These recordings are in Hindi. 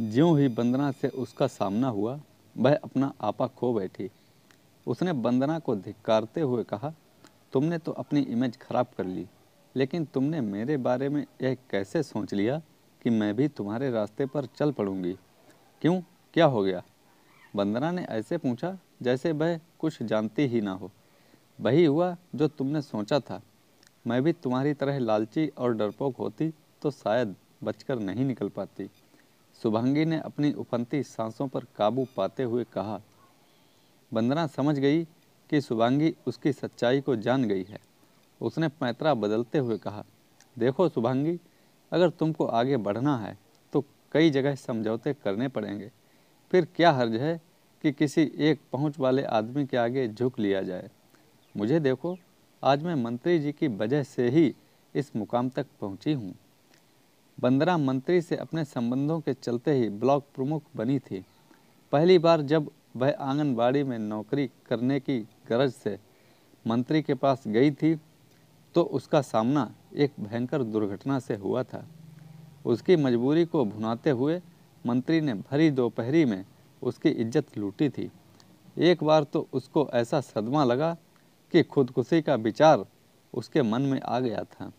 ज्यों ही बंदना से उसका सामना हुआ वह अपना आपा खो बैठी उसने बंदना को धिक्कारते हुए कहा तुमने तो अपनी इमेज खराब कर ली लेकिन तुमने मेरे बारे में यह कैसे सोच लिया कि मैं भी तुम्हारे रास्ते पर चल पड़ूंगी क्यों क्या हो गया बंदना ने ऐसे पूछा जैसे वह कुछ जानती ही ना हो वही हुआ जो तुमने सोचा था मैं भी तुम्हारी तरह लालची और डरपोक होती तो शायद बचकर नहीं निकल पाती शुभंगी ने अपनी उफनती सांसों पर काबू पाते हुए कहा वंदना समझ गई कि शुभांगी उसकी सच्चाई को जान गई है उसने पैतरा बदलते हुए कहा देखो शुभांगी अगर तुमको आगे बढ़ना है तो कई जगह समझौते करने पड़ेंगे फिर क्या हर्ज है कि किसी एक पहुंच वाले आदमी के आगे झुक लिया जाए मुझे देखो आज मैं मंत्री जी की वजह से ही इस मुकाम तक पहुंची हूं बंदरा मंत्री से अपने संबंधों के चलते ही ब्लॉक प्रमुख बनी थी पहली बार जब वह आंगनबाड़ी में नौकरी करने की गरज से मंत्री के पास गई थी तो उसका सामना एक भयंकर दुर्घटना से हुआ था उसकी मजबूरी को भुनाते हुए मंत्री ने भरी दोपहरी में उसकी इज्जत लूटी थी एक बार तो उसको ऐसा सदमा लगा कि खुदकुशी का विचार उसके मन में आ गया था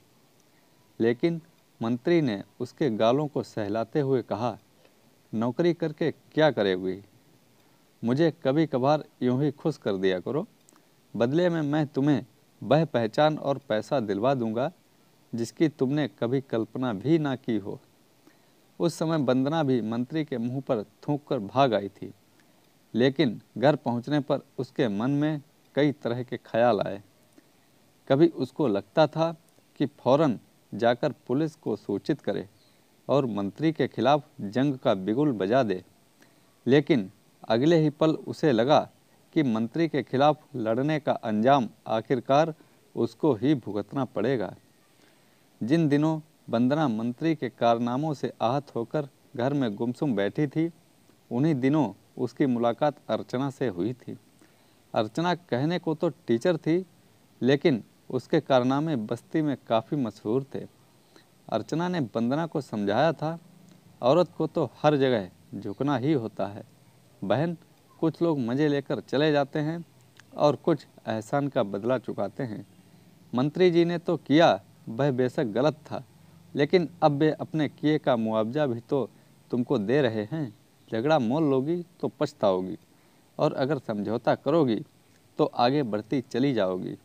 लेकिन मंत्री ने उसके गालों को सहलाते हुए कहा नौकरी करके क्या करेगी मुझे कभी कभार यूं ही खुश कर दिया करो बदले में मैं तुम्हें वह पहचान और पैसा दिलवा दूंगा जिसकी तुमने कभी कल्पना भी ना की हो उस समय वंदना भी मंत्री के मुंह पर थूक कर भाग आई थी लेकिन घर पहुंचने पर उसके मन में कई तरह के ख्याल आए कभी उसको लगता था कि फौरन जाकर पुलिस को सूचित करे और मंत्री के खिलाफ जंग का बिगुल बजा दे लेकिन अगले ही पल उसे लगा कि मंत्री के खिलाफ लड़ने का अंजाम आखिरकार उसको ही भुगतना पड़ेगा जिन दिनों वंदना मंत्री के कारनामों से आहत होकर घर में गुमसुम बैठी थी उन्हीं दिनों उसकी मुलाकात अर्चना से हुई थी अर्चना कहने को तो टीचर थी लेकिन उसके कारनामे बस्ती में काफ़ी मशहूर थे अर्चना ने वंदना को समझाया था औरत को तो हर जगह झुकना ही होता है बहन कुछ लोग मज़े लेकर चले जाते हैं और कुछ एहसान का बदला चुकाते हैं मंत्री जी ने तो किया वह बेशक गलत था लेकिन अब वे अपने किए का मुआवजा भी तो तुमको दे रहे हैं झगड़ा मोल लोगी तो पछताओगी और अगर समझौता करोगी तो आगे बढ़ती चली जाओगी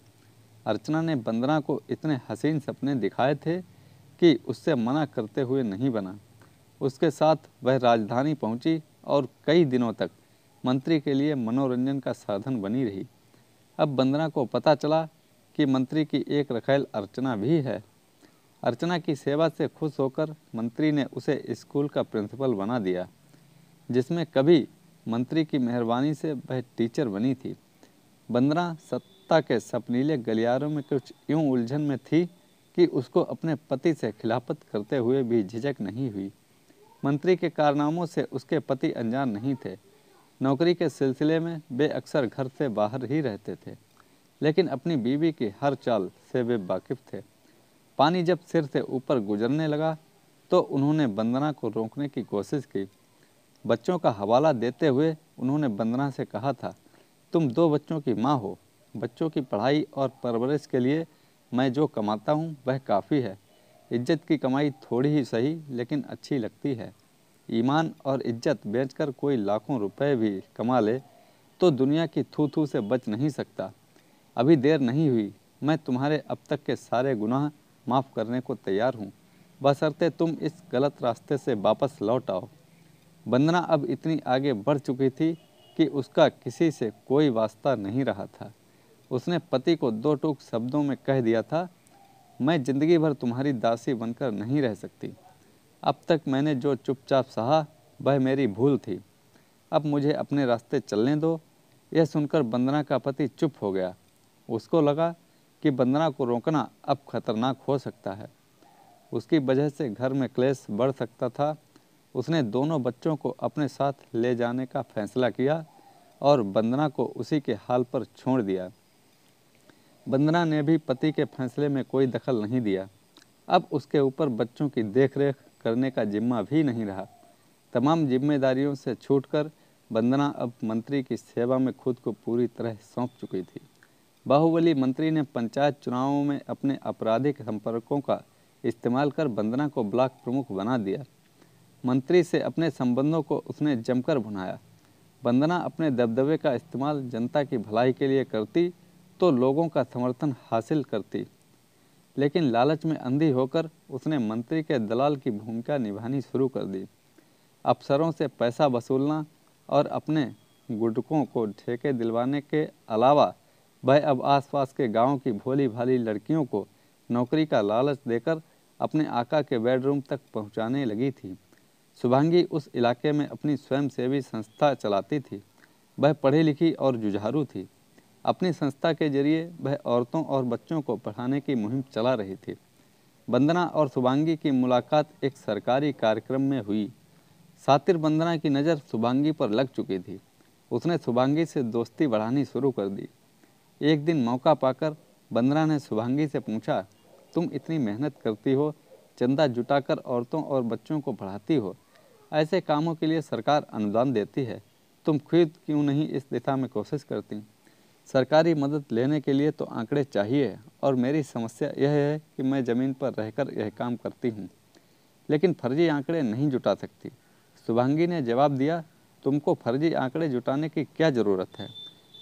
अर्चना ने बंदना को इतने हसीन सपने दिखाए थे कि उससे मना करते हुए नहीं बना उसके साथ वह राजधानी पहुंची और कई दिनों तक मंत्री के लिए मनोरंजन का साधन बनी रही अब बंदना को पता चला कि मंत्री की एक रखेल अर्चना भी है अर्चना की सेवा से खुश होकर मंत्री ने उसे स्कूल का प्रिंसिपल बना दिया जिसमें कभी मंत्री की मेहरबानी से वह टीचर बनी थी बंदना सत सत्ता के सपनीले गलियारों में कुछ यूं उलझन में थी कि उसको अपने पति से खिलाफत करते हुए भी झिझक नहीं हुई मंत्री के कारनामों से उसके पति अनजान नहीं थे नौकरी के सिलसिले में वे अक्सर घर से बाहर ही रहते थे लेकिन अपनी बीवी की हर चाल से वे वाकिफ थे पानी जब सिर से ऊपर गुजरने लगा तो उन्होंने बंदना को रोकने की कोशिश की बच्चों का हवाला देते हुए उन्होंने बंदना से कहा था तुम दो बच्चों की माँ हो बच्चों की पढ़ाई और परवरिश के लिए मैं जो कमाता हूँ वह काफ़ी है इज्जत की कमाई थोड़ी ही सही लेकिन अच्छी लगती है ईमान और इज्जत बेचकर कोई लाखों रुपए भी कमा ले तो दुनिया की थू थू से बच नहीं सकता अभी देर नहीं हुई मैं तुम्हारे अब तक के सारे गुनाह माफ़ करने को तैयार हूँ बसरते तुम इस गलत रास्ते से वापस लौट आओ वंदना अब इतनी आगे बढ़ चुकी थी कि उसका किसी से कोई वास्ता नहीं रहा था उसने पति को दो टूक शब्दों में कह दिया था मैं ज़िंदगी भर तुम्हारी दासी बनकर नहीं रह सकती अब तक मैंने जो चुपचाप सहा वह मेरी भूल थी अब मुझे अपने रास्ते चलने दो यह सुनकर बंदना का पति चुप हो गया उसको लगा कि बंदना को रोकना अब खतरनाक हो सकता है उसकी वजह से घर में क्लेश बढ़ सकता था उसने दोनों बच्चों को अपने साथ ले जाने का फैसला किया और बंदना को उसी के हाल पर छोड़ दिया वंदना ने भी पति के फैसले में कोई दखल नहीं दिया अब उसके ऊपर बच्चों की देखरेख करने का जिम्मा भी नहीं रहा तमाम जिम्मेदारियों से छूटकर वंदना अब मंत्री की सेवा में खुद को पूरी तरह सौंप चुकी थी बाहुबली मंत्री ने पंचायत चुनावों में अपने आपराधिक संपर्कों का इस्तेमाल कर वंदना को ब्लॉक प्रमुख बना दिया मंत्री से अपने संबंधों को उसने जमकर भुनाया वंदना अपने दबदबे का इस्तेमाल जनता की भलाई के लिए करती तो लोगों का समर्थन हासिल करती लेकिन लालच में अंधी होकर उसने मंत्री के दलाल की भूमिका निभानी शुरू कर दी अफसरों से पैसा वसूलना और अपने गुटकों को ठेके दिलवाने के अलावा वह अब आसपास के गांव की भोली भाली लड़कियों को नौकरी का लालच देकर अपने आका के बेडरूम तक पहुंचाने लगी थी सुभांगी उस इलाके में अपनी स्वयंसेवी संस्था चलाती थी वह पढ़ी लिखी और जुझारू थी अपनी संस्था के जरिए वह औरतों और बच्चों को पढ़ाने की मुहिम चला रही थी वंदना और शुभांगी की मुलाकात एक सरकारी कार्यक्रम में हुई सातिर वंदना की नज़र शुभांगी पर लग चुकी थी उसने शुभांगी से दोस्ती बढ़ानी शुरू कर दी एक दिन मौका पाकर वंदना ने शुभांगी से पूछा तुम इतनी मेहनत करती हो चंदा जुटाकर औरतों और बच्चों को पढ़ाती हो ऐसे कामों के लिए सरकार अनुदान देती है तुम खुद क्यों नहीं इस दिशा में कोशिश करती सरकारी मदद लेने के लिए तो आंकड़े चाहिए और मेरी समस्या यह है कि मैं ज़मीन पर रहकर यह काम करती हूँ लेकिन फर्जी आंकड़े नहीं जुटा सकती सुभांगी ने जवाब दिया तुमको फर्जी आंकड़े जुटाने की क्या ज़रूरत है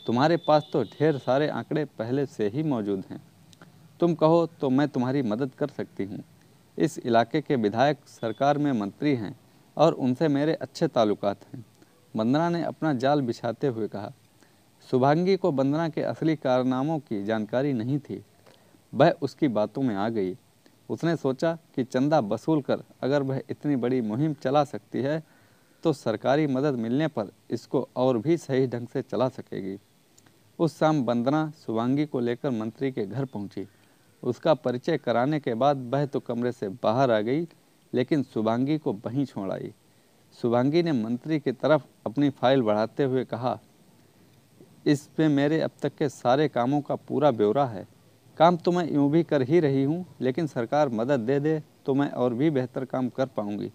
तुम्हारे पास तो ढेर सारे आंकड़े पहले से ही मौजूद हैं तुम कहो तो मैं तुम्हारी मदद कर सकती हूँ इस इलाके के विधायक सरकार में मंत्री हैं और उनसे मेरे अच्छे ताल्लुक हैं वंदना ने अपना जाल बिछाते हुए कहा सुभांगी को वंदना के असली कारनामों की जानकारी नहीं थी वह उसकी बातों में आ गई उसने सोचा कि चंदा वसूल कर अगर वह इतनी बड़ी मुहिम चला सकती है तो सरकारी मदद मिलने पर इसको और भी सही ढंग से चला सकेगी उस शाम वंदना सुभांगी को लेकर मंत्री के घर पहुंची उसका परिचय कराने के बाद वह तो कमरे से बाहर आ गई लेकिन सुभांगी को वहीं छोड़ आई सुभांगी ने मंत्री की तरफ अपनी फाइल बढ़ाते हुए कहा इस पे मेरे अब तक के सारे कामों का पूरा ब्यौरा है काम तो मैं यूँ भी कर ही रही हूँ लेकिन सरकार मदद दे दे तो मैं और भी बेहतर काम कर पाऊँगी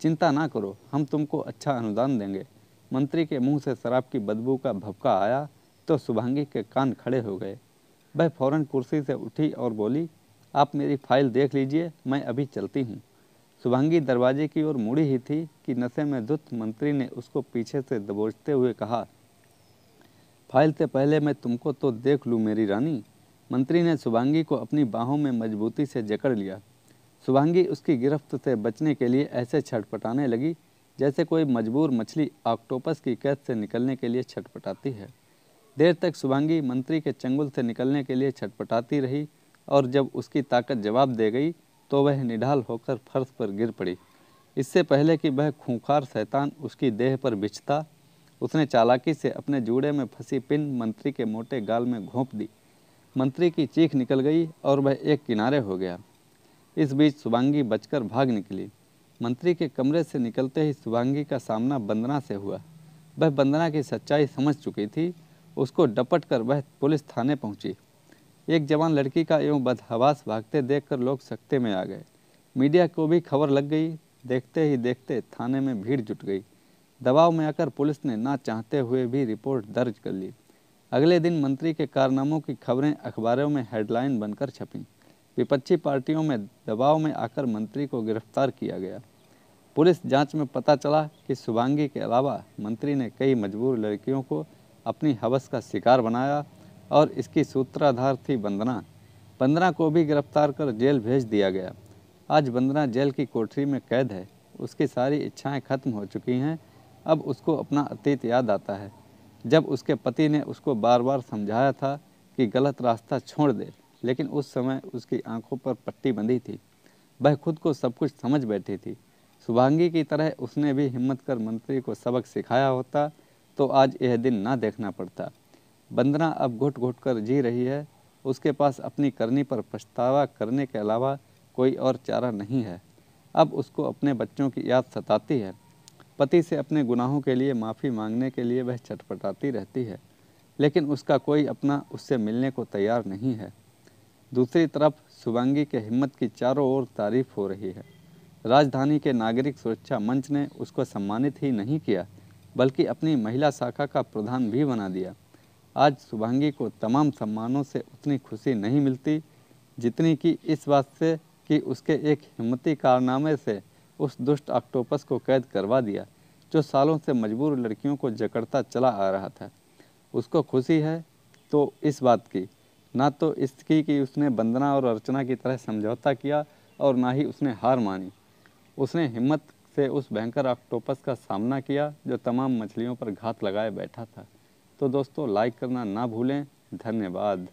चिंता ना करो हम तुमको अच्छा अनुदान देंगे मंत्री के मुंह से शराब की बदबू का भपका आया तो सुभांगी के कान खड़े हो गए वह फौरन कुर्सी से उठी और बोली आप मेरी फाइल देख लीजिए मैं अभी चलती हूँ सुभांगी दरवाजे की ओर मुड़ी ही थी कि नशे में धुत मंत्री ने उसको पीछे से दबोचते हुए कहा फैलते पहले मैं तुमको तो देख लूँ मेरी रानी मंत्री ने शुभांगी को अपनी बाहों में मजबूती से जकड़ लिया शुभांगी उसकी गिरफ्त से बचने के लिए ऐसे छटपटाने लगी जैसे कोई मजबूर मछली ऑक्टोपस की कैद से निकलने के लिए छटपटाती है देर तक शुभांगी मंत्री के चंगुल से निकलने के लिए छटपटाती रही और जब उसकी ताकत जवाब दे गई तो वह निढाल होकर फर्श पर गिर पड़ी इससे पहले कि वह खूंखार शैतान उसकी देह पर बिछता उसने चालाकी से अपने जूड़े में फंसी पिन मंत्री के मोटे गाल में घोंप दी मंत्री की चीख निकल गई और वह एक किनारे हो गया इस बीच सुभांगी बचकर भाग निकली मंत्री के कमरे से निकलते ही सुभांगी का सामना बंदना से हुआ वह बंदना की सच्चाई समझ चुकी थी उसको डपट कर वह पुलिस थाने पहुंची एक जवान लड़की का यूँ बदहवास भागते देखकर लोग सकते में आ गए मीडिया को भी खबर लग गई देखते ही देखते थाने में भीड़ जुट गई दबाव में आकर पुलिस ने ना चाहते हुए भी रिपोर्ट दर्ज कर ली अगले दिन मंत्री के कारनामों की खबरें अखबारों में हेडलाइन बनकर छपीं विपक्षी पार्टियों में दबाव में आकर मंत्री को गिरफ्तार किया गया पुलिस जांच में पता चला कि शुभांगी के अलावा मंत्री ने कई मजबूर लड़कियों को अपनी हवस का शिकार बनाया और इसकी सूत्राधार थी वंदना वंदना को भी गिरफ्तार कर जेल भेज दिया गया आज वंदना जेल की कोठरी में कैद है उसकी सारी इच्छाएं खत्म हो चुकी हैं अब उसको अपना अतीत याद आता है जब उसके पति ने उसको बार बार समझाया था कि गलत रास्ता छोड़ दे लेकिन उस समय उसकी आंखों पर पट्टी बंधी थी वह खुद को सब कुछ समझ बैठी थी सुभांगी की तरह उसने भी हिम्मत कर मंत्री को सबक सिखाया होता तो आज यह दिन ना देखना पड़ता बंदना अब घुट घुट कर जी रही है उसके पास अपनी करनी पर पछतावा करने के अलावा कोई और चारा नहीं है अब उसको अपने बच्चों की याद सताती है पति से अपने गुनाहों के लिए माफ़ी मांगने के लिए वह चटपटाती रहती है लेकिन उसका कोई अपना उससे मिलने को तैयार नहीं है दूसरी तरफ शुभांगी के हिम्मत की चारों ओर तारीफ हो रही है राजधानी के नागरिक सुरक्षा मंच ने उसको सम्मानित ही नहीं किया बल्कि अपनी महिला शाखा का प्रधान भी बना दिया आज शुभांगी को तमाम सम्मानों से उतनी खुशी नहीं मिलती जितनी कि इस बात से कि उसके एक हिम्मती कारनामे से उस दुष्ट ऑक्टोपस को कैद करवा दिया जो सालों से मजबूर लड़कियों को जकड़ता चला आ रहा था उसको खुशी है तो इस बात की ना तो इसकी कि उसने वंदना और अर्चना की तरह समझौता किया और ना ही उसने हार मानी उसने हिम्मत से उस भयंकर ऑक्टोपस का सामना किया जो तमाम मछलियों पर घात लगाए बैठा था तो दोस्तों लाइक करना ना भूलें धन्यवाद